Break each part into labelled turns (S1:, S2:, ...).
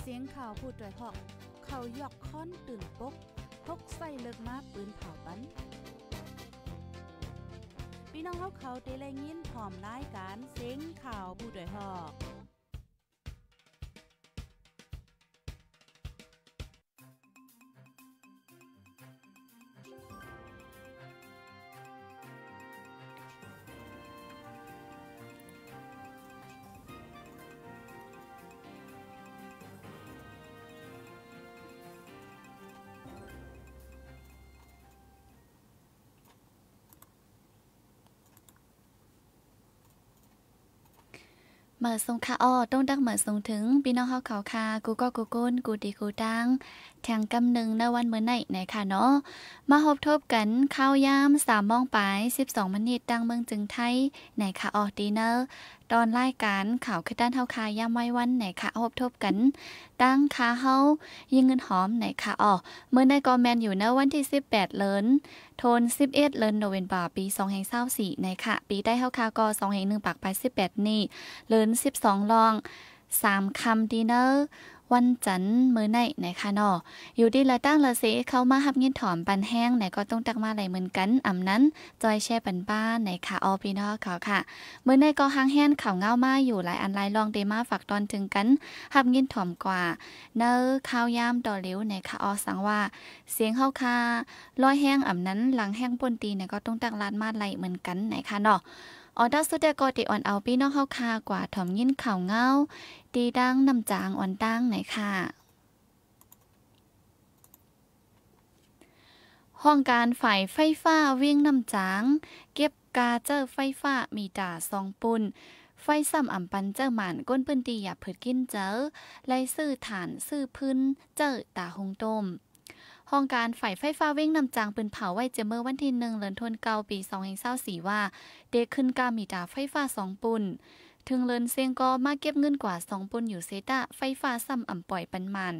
S1: เสียงข่าวผู้ด้วยหอก เขายกค้อนตื่นปกพกใส่เลิกมาปืนเผาปันพี่น้องเขาเขาได้แลยินพร้อมน้ายการเสียงข่าวผู้ด้วยหอกเมื่อทรงค่ะอ้อต้องดักเหมือนทรงถึงพี่น้องเฮาเขาคากูก็กูก้นกูดีกูดังแทงกำหนึ่งในวันเมื่อไหนไหนค่ะเนาะมาพบทบกัน ข้าวยามสามมองปลายองมนิตดังเมืองจึงไทยไหนค่ะออดีเนอร์ตอนรายการข่าวคือด้านเท้าคาย่ำไว้วันไหนคะอบทบกัน ตั้งคาเฮายิงเงินหอมไหนคะอ๋อเมื่อในกอแมนอยู่เนวันที่ 18เลินโทน11เลินโนเวนบาปี2แห่ง24ในค่ะปีได้เท่าคากอ2แห่งหนึ่งปากไป18 นี่เลิน12 ลอง 3คำดีเนอร์วันจันทร์มือไหนนคะนาอยู่ดีละตั้งละสิเขามาหับเงินถอมปันแห้งไหนก็ต้องตักมาไหลเหมือนกันอำนั้นจอยแช่ปันป้าไหนคะออพี่น้องเขาค่ะมือไหนก็หางแห้งข่าวเงามาอยู่หลายอันหลายลองเดมาฝากตอนถึงกันหับเงินถอมกว่าเนอข้าวยามต่อเลี้ยวไหนคะออสังว่า เสียงเฮาค่ะลอยแห้งอำนั้นหลังแห้งป่นตีไหนก็ต้องตักลาดมาไหลเหมือนกันไหนคะนอออดาสุดแต่ก็ติอ่อนเอาพี่น้องเฮาคากว่าถ่อมยินข่าวเงาตีดังนำจางอ่อนตั้งไหนค่ะห้องการฝ่ายไฟฟ้าเวียงนำจาง เก็บกาเจอไฟฟ้ามีตาซองปุนไฟซ้ำอ่ำปันเจอหมานก้นปืนตีอย่าเผิดกินเจอ ไล่ซื้อฐานซื้อพื้นเจอตาหงต้มห้องการฝ่ายไฟฟ้าเว้งนำจางปืนเผาไว้เจเมื่อวันที่หนึ่งเดือนทวนเกาปีสองแห่งเศร้าสีว่าเด็กขึ้นกามีดาไฟฟ้าสองปุ่นถึงเลินเซียงก็มาเก็บเงินกว่าสองปุ่นอยู่เซตาไฟฟ้าซ้ำอ่ำปล่อยปันมัน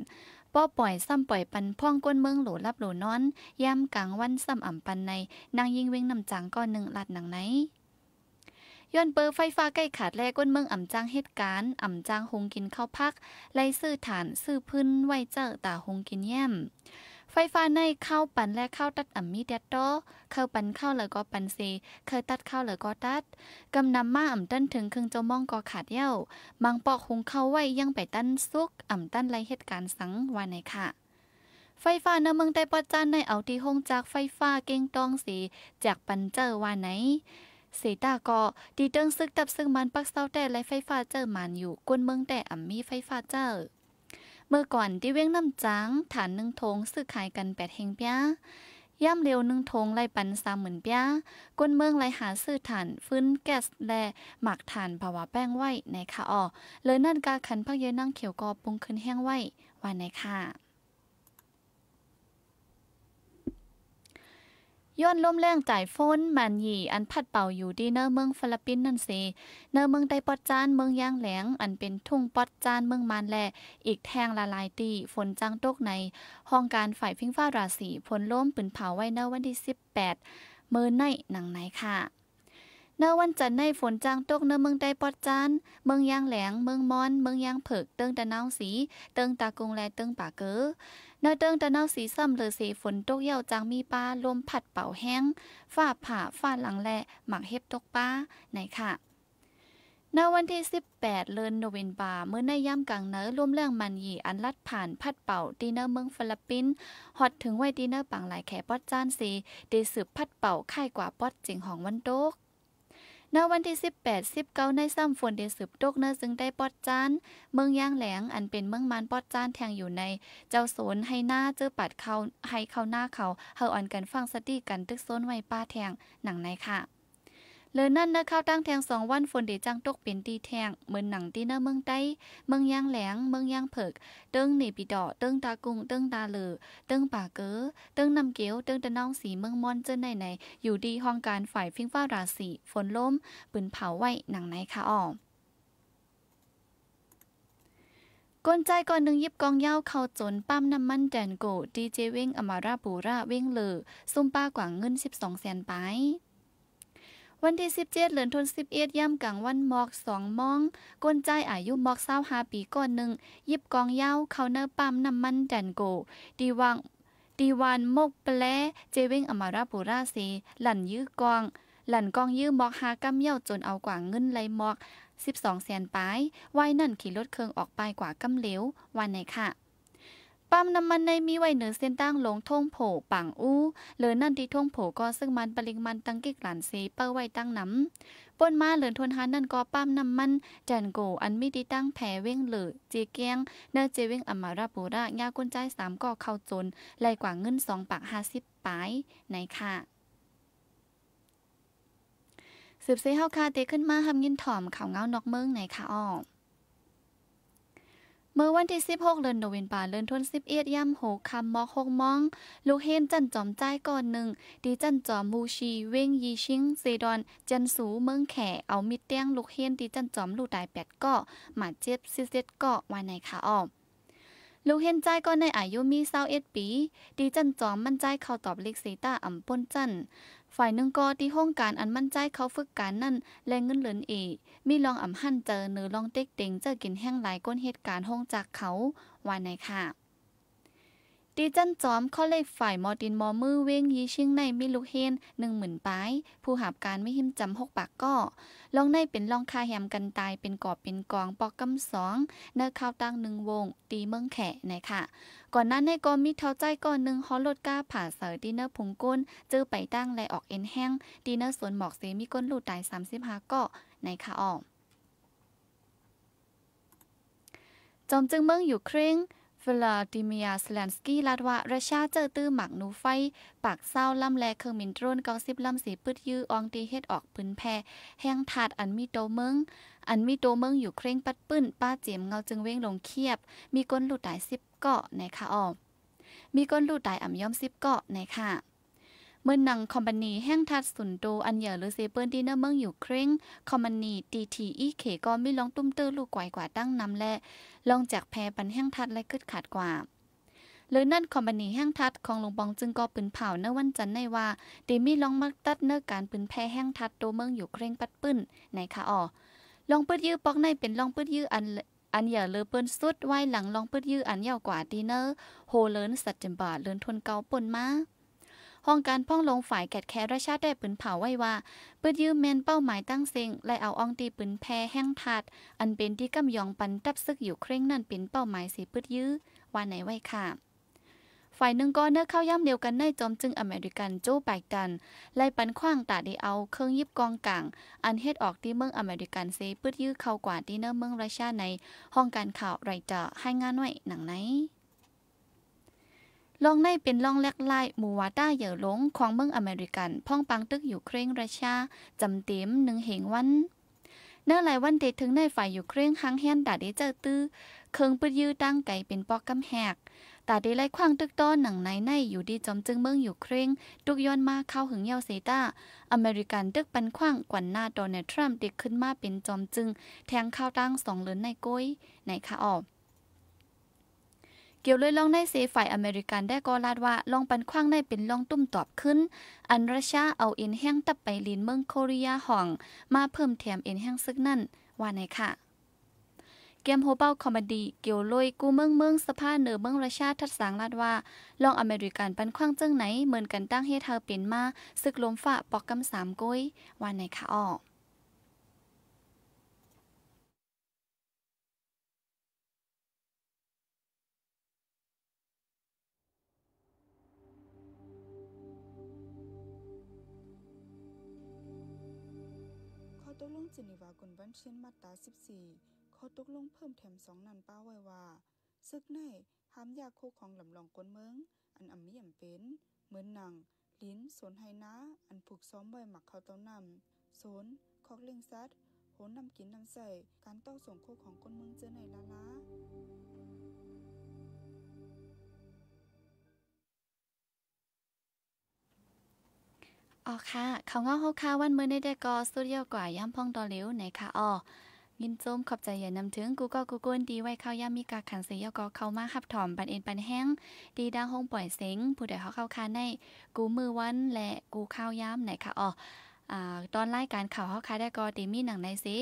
S1: ป้อปล่อยซ้ำปล่อยปันพ่องก้นเมืองโหลรับโหลนอน ย่ำกลางวันซ้ำอ่ำปันในนางยิงเว้งนำจางก้อนหนึ่งลัดหนังไหนย้อนเปิดไฟฟ้าใกล้ขาดแลก้นเมืองอ่ำจ้างเหตุการณ์อ่ำจ้างหงกินข้าวพัก ไล่ซื้อฐานซื้อพื้นไว้เจอตาหงกินแย้มไฟฟ้าในข้าวปั่นและข้าวตัดอ่ำมีเด็ดโตข้าปั่นข้าแล้วก็ปั่นเซเคยตัดเข้าแล้วก็ตัด กำนำมาอ่ำตั้นถึงครึ่งจมองก็ขาดเย้ามังปอกหุงเข้าไว้ยังไปตั้นซุกอ่ำตั้นไรเหตุการณ์สังวันในค่ะไฟฟ้าในเมืองไต้ปอจันในเอาที่ห้องจากไฟฟ้าเก่งตองสีจากปันเจอวานไหน เสตาก็ดีเติงซึกตับซึ่งมันปักเศร้าแต่ไรไฟฟ้าเจอมันอยู่ กวนเมืองแต่อ่ำมีไฟฟ้าเจอเมื่อก่อนที่เว้งน้ำจังฐานหนึ่งทงซื้อขายกันแปดเฮงเปียย่ำเร็วหนึ่งทงไล่ปันซ้ำเหมือนเปียก้นเมืองไล่หาซื้อฐานฟื้นแก๊สแลหมักฐานภาวะแป้งไว้ในคะอ๋อเลยนั่นกาขัน พักเยนั่งเขียวกอปุงขึ้นแห้งไว้วันในค่ะย้อนล้มแรงไก่ฝนมันหยีอันพัดเป่าอยู่ดีเนอเมืองฟิลิปปินส์นั่นสิเนอเมืองไตปอดจานเมืองย่างแหลง อันเป็นทุ่งปอดจานเมืองมันแลอีกแทงละลายตีฝนจังตกใน ห้องการฝ่ายฟิงฟ้าราศีพลล้มปืนเผาไว้เนอวันที่ 18 เมื่อในหนังไหนค่ะนวันจันทร์ในฝนจางตกเนเมืองใต้ปอดจาน เมืองยางแหลงเมืองมอน เมืองยางเผิกเติงตะนาวสี เติงตากงและเติงป่าเก๋อเนือเติงตะนาวสีซ้ำเลอเสฝนตกเย่าจางมีป้าลมผัดเป่าแห้ง ฝ้าผ่าฝ้าหลังแหล่หมักเห็บตกป้าไหนค่ะณวันที่ 18เดือนโนเวนบาเมื่อในย่ำกลางเนอร่วมเรื่องมันหยีอันลัดผ่านพัดเป่าดีเนอร์เมืองฟิลิปปินส์ ฮอตถึงไว้ดีเนอร์ปังหลายแขปอดจานสีดีสืบพัดเป่าข่กว่าปอดจิงของวันโต๊กณวันที่ 18 19ในซ้ำฝนเดสืบตกเนื้อซึ่งได้ปอดจาน เมืองย่างแหลงอันเป็นเมืองมันปอดจานแทงอยู่ใน เจ้าโซนให้หน้าเจอปัดเขาให้เขาหน้าเขาเฮาอ่อนกันฟังสติกัน ตึกโซนไว้ป้าแทงหนังในค่ะเลยนั่นนะข้าวตั้งแทงสองวันฝนเดจังตกเป็นตีแทงเหมือนหนังตีหน้า เมืองใต้ เมืองย่างแหลงเมืองย่างเผิกเติ้งเนปิดอเติ้งตากุงเติ้งตาเลอเติ้งป่าเก๋อเติ้งนำเกียวเติ้งตะน้องสีเมืองมอนเจนใไหนไหนอยู่ดีห้องการฝ่ายฟิ้งฟ้าราศีฝนล้มปืนเผาไว้หนังไหนคะอ๋อก้นใจก่อนหนึ่งยิบกองเย้าเข้าจนปั้มน้ำมันแดนโกดีเจเว้งอมาราบูราเว้งเลอซุ่มป้ากว่างเงิน12แสนไปวันที่ 17เหลือนทน็ดย่ำกลางวันหมอก2มอง ก้นใจอายุหมอกเศร้าหาปีก่อนหนึ่ง ยิบกองเย้าเขาเนอร์ปั๊มน้ำมันแดนโก ดีวังตีวันมกแปลเจวิ่งอมาราปุราเซ หลั่นยื้อกอง หลั่นกองยื้อมอกหากำเย้าจนเอากว่าเงินไหลมอก12 แสนปลายวัยนั่นขี่รถเครื่องออกไปกว่ากำเหลว วันไหนค่ะปั๊มน้ำมันในมีไว้เหนือเส้นตั้งลงท่งโผปังอู้เหลือนั่นที่ท่งโผก็ซึ่งมันปริมันตั้งกิกหลานเซเป้าไว้ตั้งน้ำปนมาเหลือทนหานั่นก็ปั๊มน้ำมันจันโกอันมีที่ตั้งแผ่เว้งเหลือเจเกียงเนเจเว้งอมาราปูระยากุญใจสามก็เข้าจนไรกว่าเงินสองปากห้าสิบปลายในค่ะสืบเสียเฮาคาเตขึ้นมาทำยินถ่อมข่าวเงานอกเมืองในค่ะอ้อเมื่อวันที่ 16 เดือนโนเวนบาเลือนทุน11ย่ำโหคำมอกหกมอง ลูกเฮนจันจอมใจก่อนหนึ่งดีจันจอมมูชีเว้งยีชิงเซดอนจันสูเมืองแขเอามิดเตี้ยงลูกเฮนดีจันจอมลูกตายแปดเกาะหมาเจ็บซิเซ็ดเกาะวายในขาอ้อมลูกเฮนใจกอนในอายุมีเศร้าเอ็ดปี ดีจันจอมมั่นใจเข้าตอบลิกเซตาอ่ำป้นจันฝ่ายนึงก็ที่ห้องการอันมั่นใจเขาฝึกการนั่นแลงเงินเหลินเอมีลองอ่ำหั่นเจอเนื้อลองเต็กเต็งเจอกินแห้งหลายก้นเหตุการณ์ห้องจากเขาวันไหนค่ะดิจันจอมเขาเลยฝ่ายมอตินมอมือเว้งยีชิงในมิลูเฮนหนึ่งหมื่นปาย ผู้หาบการไม่หิมจำหกปากก็ลองในเป็นลองคาแฮมกันตายเป็นกอบเป็นกองปอกกำสองเนื้อข้าวตั้งหนึ่งวง ตีเมืองแขะนะคะก่อนหน้าในกงมีเท้าใจก่อนหนึ่งฮอลรดก้าผ่าเสอดินเนอร์พุงก้นเจอไปตั้งและออกเอ็นแห้งดินเนอร์สวนหมอกเซมิก้นลูดตายสามสิบห้ากอในค่ะออมจอมจึงเมืองอยู่เคร่งฟลาดิเมียสแลนสกี้ลาดว่ารัสเซียเจอตื้อหมักนูไฟ ปากเศร้าล่ำแลเครื่องมินโดรนกองสิบล่ำสีพืดยื้ออองตีเฮ็ดออกพื้นแพแห้งถาดอันมีโตเมืองอันมีโตเมืองอยู่เคร่งปัดปื้น ป้าเจียมเงาจึงเว้งลงเคียบ มีก้นหลุดตายสิบเกาะในค่ะอ๋อมีก้นหลุดตายอ่ำย่อมสิบเกาะในค่ะเมื่อนังคอมบันีแห้งทัดสุนโตอันเหย่อหรือเซเปิลดีเนอร์เมืองอยู่เคร่งคอมบันีดีทีอีเคก็ไม่ลองตุ้มตื้อลูกไกวกว่าตั้งนำและลองจากแพปันแห้งทัดและกึดขาดกว่าหรือนั่นคอมบันีแห้งทัดของหลวงปองจึงก่อปืนเผาเนื้อวันจันทร์ในว่าเดมี่ลองมักตัดเนื้อการปืนแพ้แห้งทัดโตเมืองอยู่เคร่งปัดปื้นในคะอ่อลองปืดยื้อปอกในเป็นลองปืดยื้ออันอันหย่าเลือเปิ้นสุดไว้หลังลองปืดยื้ออันยาวกว่าดีเนอร์โฮเลิน สัตจิมบาเลินทนเกาปนมาห้องการพ้องลงฝ่ายแกดแคร์ราชาได้ปืนเผาไว้ว่าปืนยืมเมนเป้าหมายตั้งเซิงและเอาอองตีปืนแพแห้งถาดอันเป็นที่กำยองปันตับซึกอยู่เคร่งนั่นเป็นเป้าหมายสีปืนยื้อว่าไหนไว้ค่ะฝ่ายหนึ่งก็เนื้อเข้าย่ำเดียวกันในจอมจึงอเมริกันโจไบกัน ไล่ปันคว้างตาดีเอาเครื่องยิบกองกลางอันเฮ็ดออกที่เมืองอเมริกันเซปืดยื้อเข้ากว่าที่เนื้อเมืองรัสเซียในห้องการข่าวไรเจอให้งานไว้หนังไหนลองในเป็นล่องแลกไล่หมู่วาต้าเหยื่อหลงของเมืองอเมริกัน พ่องปังตึกอยู่เคร่งราชาจำเต็มหนึ่งเหงวันเนื้อหลายวันเดถึงในฝ่ายอยู่เคร่งหังแฮนดาเดเจอตื้อเคิงปืดยื้อตั้งไก่เป็นปอกกำแหกตาเดไล่คว้างตึกต้อนหนังในในอยู่ดีจอมจึงเมืองอยู่เคร่งตุกย้อนมาเข้าหึงเยาเซตาอเมริกันตึกปันคว้างกวนหน้าโดนัลด์ทรัมป์เด็กขึ้นมาเป็นจอมจึงแทงข้าวตั้งสองเลือนในก้อยในขาออกเกี่ยวเลยลองในเซฝ่ายอเมริกันได้ก็ลาดว่าลองปันคว้างในเป็นลองตุ้มตอบขึ้น อันรัชาเอาเอ็นแห้งตับไปลินเมืองโคเรียห่องมาเพิ่มแถมเอ็นแห้งซึกนั่นว่าไหนค่ะเกมโฮเบาคอมดีเกี่ยวลอยกูเมืองเมืองสภาเหนือเมืองราชาทัดสางลาดว่าลองอเมริกันปันคว้างเจ้งไหนเหมือนกันตั้งเฮทาเป็นมาซึกลมฝ่าปอกกำสามก้อยวันไหนคะออกตกลงเจนีวากลบันเช่นมาตา 14ข้อตกลงเพิ่มแถมสองนันป้าไว้ว่า ซึกในหามยาโคของหลำลองก้นเมือง อันอ่ำมีอ่ำเป็น เหมือนหนังลิ้น สนไฮนะอันผูกซ้อมไว้หมักเขาเต้านำสนคอกเล่งซัดโหนนำกินนำใส่ การต้องส่งโคของก้นเมืองเจอในลาอ๋อค่ะ เขาเงาเฮาค่ะวันเมื่อในเด้กอสตูดิโอกว่าย่ำพ่องตอเลี้ยวไหนค่ะอ๋อยินส้มขอบใจอย่านำถึงกูก็กูกลนดีไว้เข้าย่ามีกาขันเสียก็เข้ามาขับถอมปันเอ็นปันแห้ง ดีดังห้องปล่อยเส็งผู้ใดเขาเข้าคานในกูมือวันและกูเข้าย่ำไหนค่ะอ๋อตอนไล่การข่าวเฮาคาได้ก็ตีมีหนังในสิ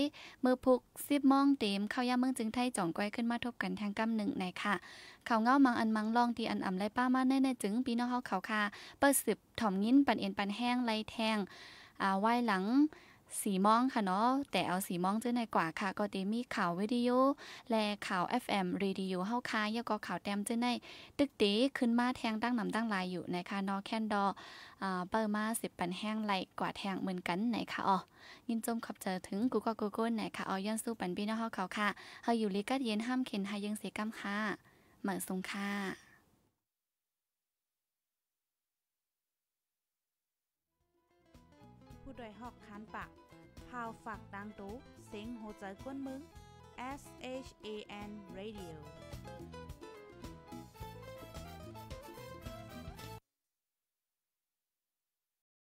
S1: มือพุกซิบมองเต็มเข้าย่าเมืองจึงไทยจ่องก้อยขึ้นมาทบกันทางกำหนึ่งในค่ะข่าวเงามังอันมังลองตีอันอ่ำไรป้ามาแน่ๆจึงพี่น้องเฮาข่าวค่ะเปิ้สิบถ่อมยิ้นปันเอ็นปันแห้งไรแทงอ่าไหวหลังสีม่องค่ะเนาะแต่เอาสีม่องจือในกว่าค่ะ ก็ตีมีข่าววิดีโอและข่าว FM รีดิโอเฮาค้ายังก็ข่าวแต้มจือในตึกตีขึ้นมาแทงตั้งนำตั้งลายอยู่นะคะนอแคนดอ อ่า เปิ้มาสิบปันแห้งไหลกว่าแทงเหมือนกันไหนค่ะอ๋อ ยินจมขับเจอถึงกูก็กูก้นไหนค่ะอ๋อย้อนสู้ปันพี่น้องเฮาเขาค่ะเฮาอยู่ลิกัดเย็นห้ามเข็นหายังเสกำค่ะเหมือนสงค่ะด้วยหอกคันปาก พาวฝากดังตู้เซ็งโหใจกวนมึง S H A N Radio